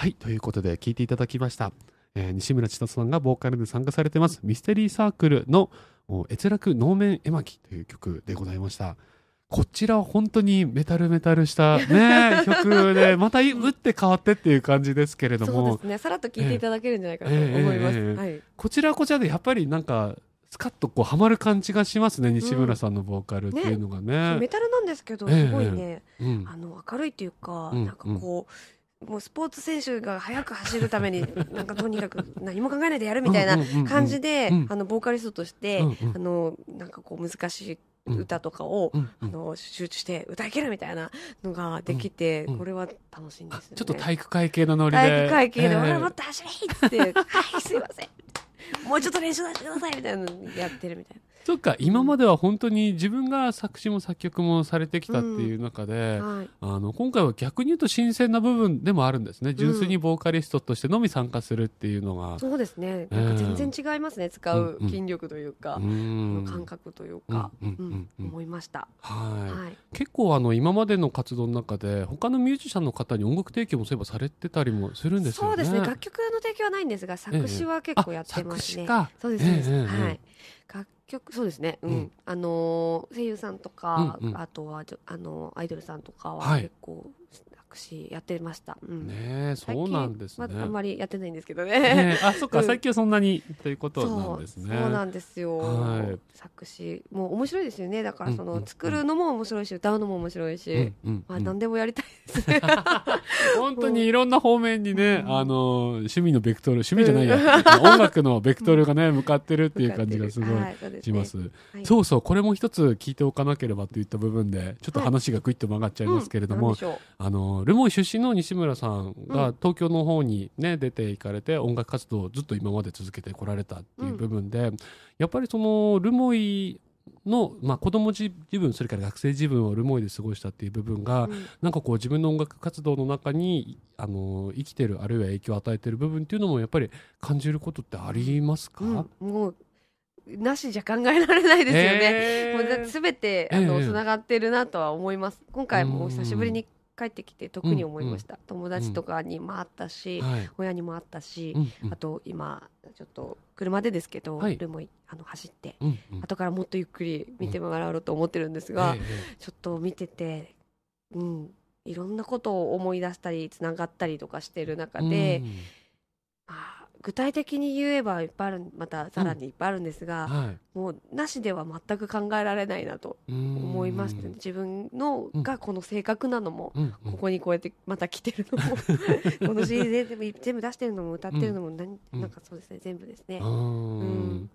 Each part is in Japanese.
はい、ということで聞いていただきました。えー、西村千里さんがボーカルで参加されてます、ミステリーサークルの閲楽能面絵巻という曲でございました。こちらは本当にメタルメタルしたね 曲でまた打って変わってっていう感じですけれどもそうですねさらっと聴いていただけるんじゃないかなと思います、えーえーはい、こちらこちらでやっぱりなんかスカッとこうはまる感じがしますね西村さんのボーカルっていうのがねうんね、メタルなんですけどすごいね、うん、あの明るいというか、うん、なんかこう、もうスポーツ選手が速く走るために なんかとにかく何も考えないでやるみたいな感じであのボーカリストとして、あのなんかこう難しい歌とかを、あの集中して歌いけるみたいなのができて、これは楽しいんですちょっと体育会系のノリで体育会系で「俺もっと走れ!」って「はいすいませんもうちょっと練習させてください」みたいなのやってるみたいな。そっか今までは本当に自分が作詞も作曲もされてきたっていう中で、うんはい、あの今回は逆に言うと新鮮な部分でもあるんですね、うん、純粋にボーカリストとしてのみ参加するっていうのがそうですね、えー、なんか全然違いますね使う筋力というか、うん、感覚というか、思いましたはい、はい、結構あの今までの活動の中で他のミュージシャンの方に音楽提供もそういえばされてたりもするんですよねそうですね楽曲の提供はないんですが作詞は結構やってますね、えー、そうですね、えー、はい楽局そうですね、うん、うん、あのー、声優さんとか、うんうん、あとはあのー、アイドルさんとかは結構、はい、私やってました、うん、ねそうなんですね、まあんまりやってないんですけどね、ね、あそっか、うん、最近そんなにということなんですねそうなんですよ、はい、作詞もう面白いですよねだからその、うんうんうん、作るのも面白いし歌うのも面白いし、うんうんうん、まあ、何でもやりたいですね 本当にいろんな方面にね、あの趣味のベクトル趣味じゃないや、音楽のベクトルがね向かってるっていう感じがすごいしますはいそすねはい、そうそうこれも一つ聞いておかなければといった部分でちょっと話がぐいっと曲がっちゃいますけれども、はいうん、あのの留萌出身の西村さんが東京の方にね、出て行かれて音楽活動をずっと今まで続けてこられたっていう部分で、やっぱりその留萌の、まあ、子供じ自分それから学生自分をルモイで過ごしたっていう部分が、うん、なんかこう自分の音楽活動の中にあの生きてるあるいは影響を与えてる部分っていうのもやっぱり感じることってありますか、うん、もうなしじゃ考えられないですよね。えー、もう全てあの、えー、がってるなとは思います。今回も久しぶりに帰ってきて特に思いました、うんうん、友達とかにもあったし、親にもあったし、あと今ちょっと車でですけど、はい、ルあの走って、うんうん、後からもっとゆっくり見てもらおうと思ってるんですが、うんちょっと見てて、うん、いろんなことを思い出したりつながったりとかしてる中で。うん具体的に言えばいっぱいあるまたさらにいっぱいあるんですが、うんはい、もうなしでは全く考えられないなと思いまして、ね、自分のがこの性格なのも、うん、ここにこうやってまた来てるのも、うん、この CD で全部出してるのも歌ってるのも何、うん、なんかそうですね全部ですね。うん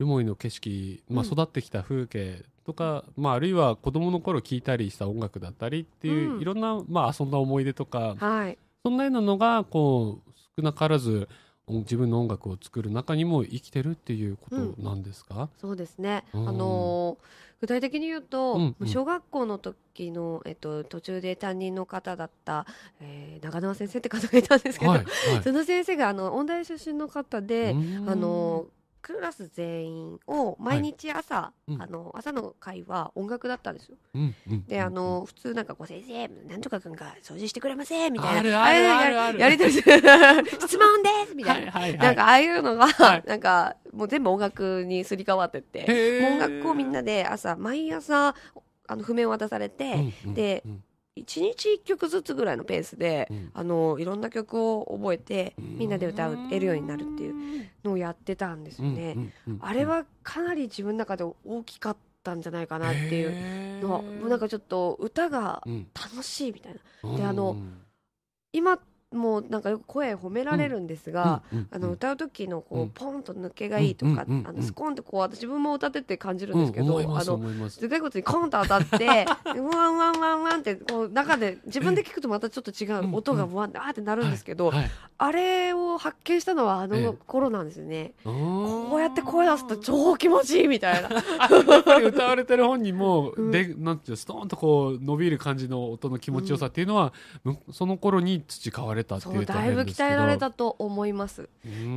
留萌の景色、まあ、育ってきた風景とか、まあ、あるいは子供の頃聴いたりした音楽だったりっていう、いろんな、まあ、遊んだ思い出とか、はい、そんなようなのがこう少なからず自分の音楽を作る中にも生きてるっていうことなんですか、うん、そうですね、うん、あの具体的に言うと、うん小学校の時の、えっと、途中で担任の方だった、えー、長沼先生って方がいたんですけど、はいはい、その先生があの音大出身の方であのクラス全員を毎日朝、はいうん、あの朝の会は音楽だったんですよ。うんうん、であの普通なんかこう先生なんとか君が掃除してくれませんみたいなやり取り 質問ですみたいな、はいはい、なんかああいうのが、なんかもう全部音楽にすり替わってって音楽をみんなで朝毎朝あの譜面を渡されて、うんうんうん、で。1日1曲ずつぐらいのペースで、うん、あのいろんな曲を覚えてみんなで歌う得るようになるっていうのをやってたんですよね。あれはかなり自分の中で大きかったんじゃないかなっていうのはなんかちょっと歌が楽しいみたいな。であの今もうなんかよく声褒められるんですが、あの歌う時のこうポンと抜けがいいとか、あのスコンとこう自分も歌ってて感じるんですけど、あの頭蓋骨にコンと当たってう ワンワンワンワンってこう中で自分で聞くとまたちょっと違う音がってあってなるんですけど、あれを発見したのはあの頃なんですよね、こうやって声出すと超気持ちいいみたいな歌われてる本人も で、なんていうストーンとこう伸びる感じの音の気持ちよさっていうのは、その頃に培われれたっていうだいぶ鍛えられたと思います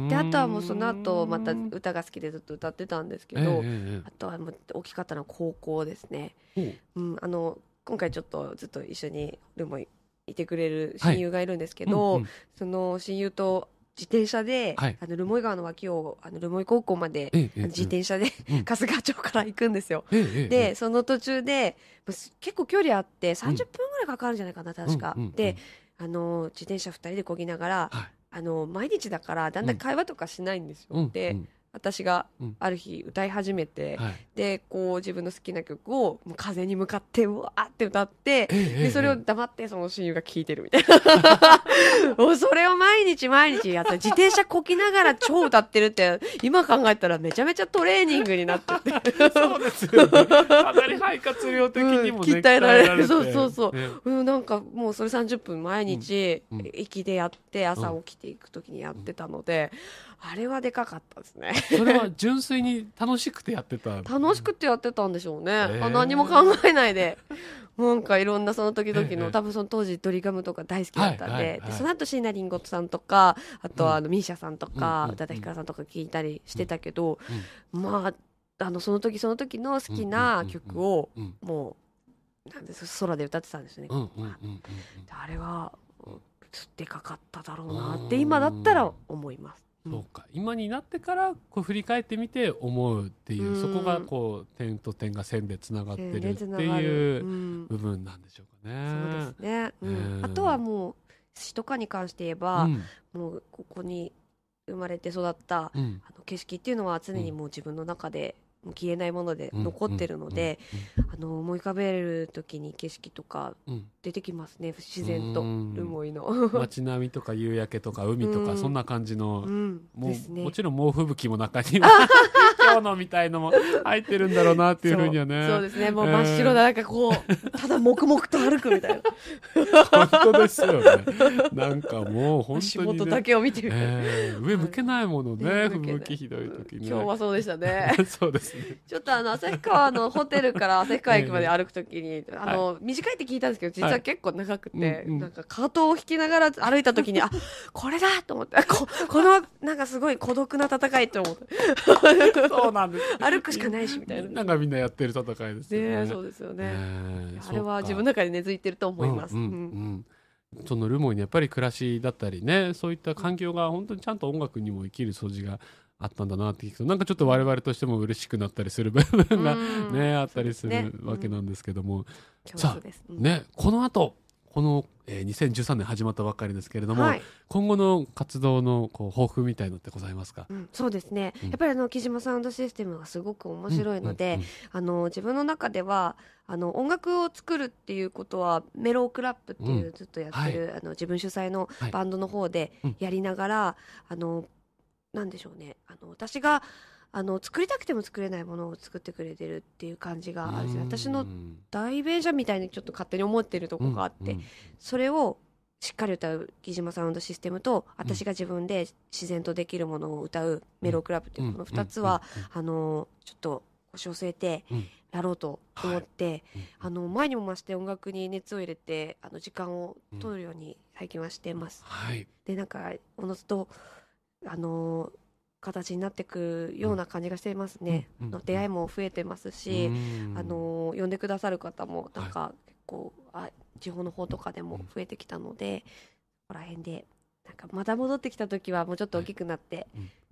であとはもうその後また歌が好きでずっと歌ってたんですけど、えあとはもう大きかったのは高校ですね、うん、あの今回ちょっとずっと一緒にルもいてくれる親友がいるんですけど、はいうんうん、その親友と自転車で、はい、あの留萌川の脇をあの留萌高校まで、自転車で、春日町から行くんですよ。え、でその途中で結構距離あって30分ぐらいかかるんじゃないかな確か。うんうんうん、で、あの自転車2人でこぎながら、はい、あの毎日だからだんだん会話とかしないんですよ。うん、で、うん私がある日歌い始めて、うんはい、でこう自分の好きな曲をもう風に向かってうわーって歌って、ええ、でそれを黙ってその親友が聴いてるみたいな それを毎日毎日やって自転車こきながら超歌ってるって今考えたらめちゃめちゃトレーニングになっててそうですよ、ね、かなり肺活量的にも、ね、鍛えられるそうそうそう、ね、うん、なんかもうそれ30分毎日、うん、駅でやって朝起きていく時にやってたので。うんあれはでかかったですねそれは純粋に楽しくてやってた楽しくてやってたんでしょうね、えー、あ何も考えないで なんかいろんなその時々の、多分その当時ドリガムとか大好きだったんではいはいはい、でその後椎名林檎さんとかあとあのミーシャさんとか宇多田ヒカルさんとか聞いたりしてたけど、うんうんまああのその時その時の好きな曲をもうなんです空で歌ってたんですね。あれはでかかっただろうなって今だったら思います。そうか今になってからこう振り返ってみて思うっていう、うん、そこがこう点と点が線でつながってるっていう部分なんでしょうかね。うん、そうですね、うん、あとはもう詩とかに関して言えば、もうここに生まれて育った、あの景色っていうのは常にもう自分の中で消えないもので残ってるので、あの思い浮かべる時に景色とか出てきますね、自然と留萌の街並みとか夕焼けとか海とか、そんな感じの、もうもちろん猛吹雪も中には 今日のみたいのも入ってるんだろうなっていうふうにはね。そうですね。もう真っ白な、なんかこう、ただ黙々と歩くみたいな。本当ですよね。なんかもう本当に、ね。仕事だけを見てる、えー、上向けないものね。向きひどい時に、今日はそうでしたね。そうですね。ちょっとあの、旭川のホテルから旭川駅まで歩くときに、あの、短いって聞いたんですけど、実は結構長くて、なんかカートを引きながら歩いたときに、あ、これだと思って、こ この、なんかすごい孤独な戦いと思って。なんです。歩くしかないしみたいな。なんかみんなやってる戦いですね。ねそうですよね。あれは自分の中で根付いてると思います。うんうんうんそのルモイにやっぱり暮らしだったりねそういった環境が本当にちゃんと音楽にも生きる素地があったんだなって聞くとなんかちょっと我々としても嬉しくなったりする部分がね、あったりするわけなんですけども、ねうん、さあ、ねこの後この、えー、2013年始まったばっかりですけれども、はい、今後の活動のこう抱負みたいのってございますか、うん、そうですね、うん、やっぱりあの木島サウンドシステムがすごく面白いので、あの自分の中ではあの音楽を作るっていうことはメロークラップっていうずっとやってる、はい、あの自分主催のバンドの方でやりながら、あのなんでしょうねあの私があの作りたくても作れないものを作ってくれてるっていう感じがあるし私の代弁者みたいにちょっと勝手に思ってるとこがあって、うんうん、それをしっかり歌う木島サウンドシステムと私が自分で自然とできるものを歌うメロクラブっていうこの2つは、あのちょっと腰を据えてやろうと思って、あの前にも増して音楽に熱を入れてあの時間を取るように最近はしてます。でなんかおのずとあのー形になってくような感じがしてますね、うん、の出会いも増えてますし、うん、あの呼んでくださる方もなんか結構、はい、あ地方の方とかでも増えてきたので、うん、ここら辺でなんかまた戻ってきた時はもうちょっと大きくなって、はい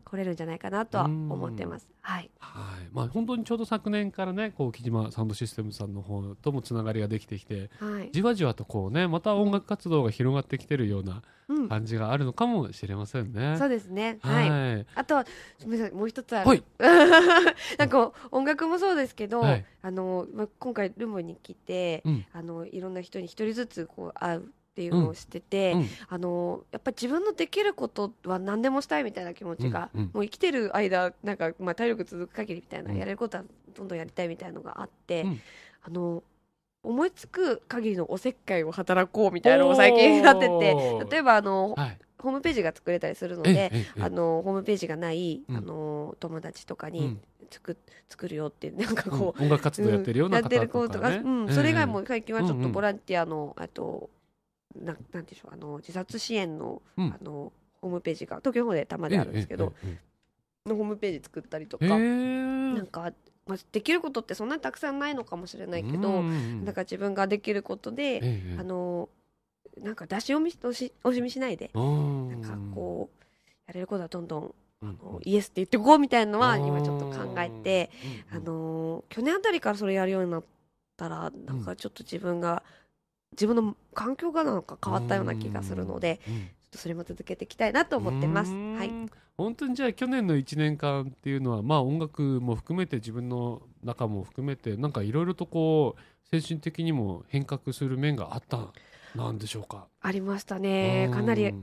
来れるんじゃないかなとは思ってます。はい。はい。まあ本当にちょうど昨年からね、こう木島サウンドシステムさんの方ともつながりができてきて、はい、じわじわとこうね、また音楽活動が広がってきてるような感じがあるのかもしれませんね。うん、そうですね。はい。はい、あとはすみません、もう一つある。はい、なんか音楽もそうですけど、はい、あのまあ今回ルームに来て、うん、あのいろんな人に一人ずつこう会う。っていうのをしてて、うん、あのやっぱり自分のできることは何でもしたいみたいな気持ちが、うんうん、もう生きてる間なんか、まあ、体力続く限りみたいな、やれることはどんどんやりたいみたいなのがあって、うん、あの思いつく限りのおせっかいを働こうみたいなのを最近になってて例えばあの、はい、ホームページが作れたりするのであのホームページがない、うん、あの友達とかに作,、作るよってなんかこう、うん、音楽活動やってるような方とか、ね、やってる子とか、うん、それ以外も最近はちょっとボランティアの、あとななんてうでしょうあの自殺支援の,、あのホームページが東京の方でたまであるんですけど、のホームページ作ったりとか、なんか、まあ、できることってそんなにたくさんないのかもしれないけど、だから自分ができることで、あのなんか出し惜みししみしないでなんかこうやれることはどんどんあのイエスって言ってこうみたいなのは今ちょっと考えて、あの去年あたりからそれやるようになったらなんかちょっと自分が自分の環境がなんか変わったような気がするので、うん、ちょっとそれも続けていきたいなと思ってます。はい、本当にじゃあ去年の1年間っていうのは、まあ、音楽も含めて自分の中も含めてなんかいろいろとこう精神的にも変革する面があったなんでしょうかありましたねかなり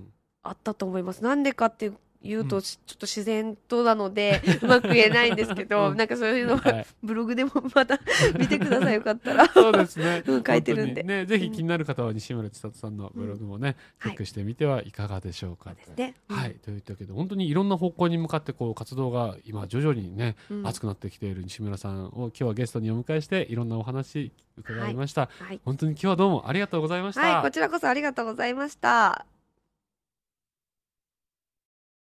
あったと思います。なんでかっていう言うと、ちょっと自然となので、うまく言えないんですけど、なんかそういうのは、ブログでもまた 見てください。よかったら。そうですね。書いてるんで。ね、ぜひ気になる方は西村千里さんのブログもね、チェックしてみてはいかがでしょうか。はい。といったけで本当にいろんな方向に向かって、こう、活動が今、徐々にね、熱くなってきている西村さんを今日はゲストにお迎えして、いろんなお話伺いました。はい本当に今日はどうもありがとうございました。はい、こちらこそありがとうございました。